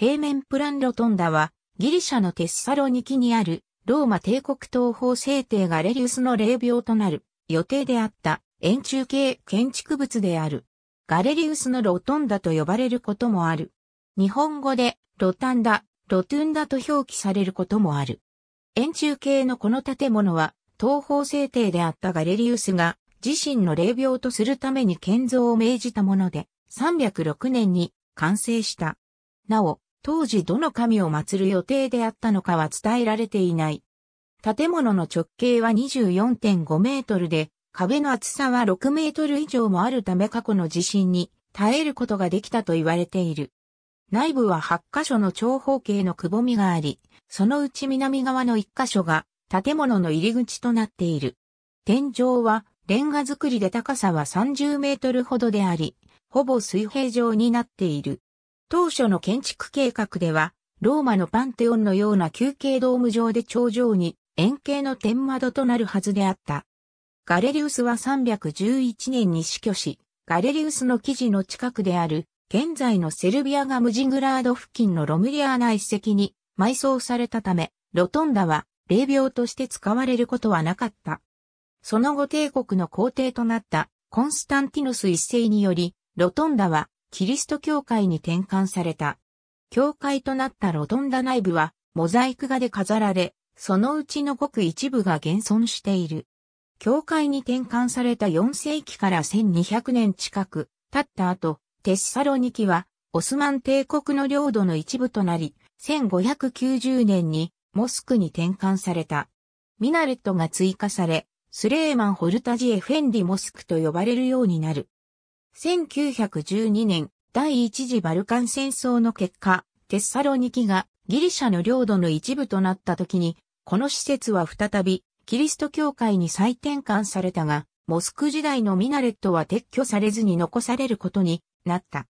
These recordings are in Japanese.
平面プランロトンダは、ギリシャのテッサロニキにある、ローマ帝国東方制定がレリウスの霊廟となる予定であった円柱形建築物である。ガレリウスのロトンダと呼ばれることもある。日本語でロタンダ、ロトゥンダと表記されることもある。円柱形のこの建物は東方制定であったガレリウスが自身の霊廟とするために建造を命じたもので306年に完成した。なお、当時どの神を祀る予定であったのかは伝えられていない。建物の直径は24.5メートルで、壁の厚さは6メートル以上もあるため過去の地震に耐えることができたと言われている。内部は8箇所の長方形のくぼみがあり、そのうち南側の1箇所が建物の入り口となっている。天井はレンガ造りで高さは30メートルほどであり、ほぼ水平状になっている。当初の建築計画では、ローマのパンテオンのような休憩ドーム上で頂上に円形の天窓となるはずであった。ガレリウスは311年に死去し、ガレリウスの記事の近くである、現在のセルビアガムジグラード付近のロムリアーナ遺跡に埋葬されたため、ロトンダは霊廟として使われることはなかった。その後帝国の皇帝となったコンスタンティノス一世により、ロトンダはキリスト教会に転換された。教会となったロトンダ内部は、モザイク画で飾られ、そのうちのごく一部が現存している。教会に転換された4世紀から1200年近く経った後、テッサロニキは、オスマン帝国の領土の一部となり、1590年にモスクに転換された。ミナレットが追加され、スレーマン・ホルタジエ・フェンディ・モスクと呼ばれるようになる。1912年、第一次バルカン戦争の結果、テッサロニキがギリシャの領土の一部となった時に、この施設は再びキリスト教会に再転換されたが、モスク時代のミナレットは撤去されずに残されることになった。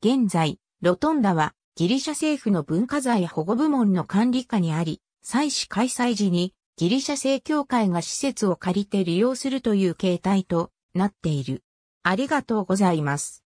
現在、ロトンダはギリシャ政府の文化財保護部門の管理下にあり、祭祀開催時にギリシャ正教会が施設を借りて利用するという形態となっている。ありがとうございます。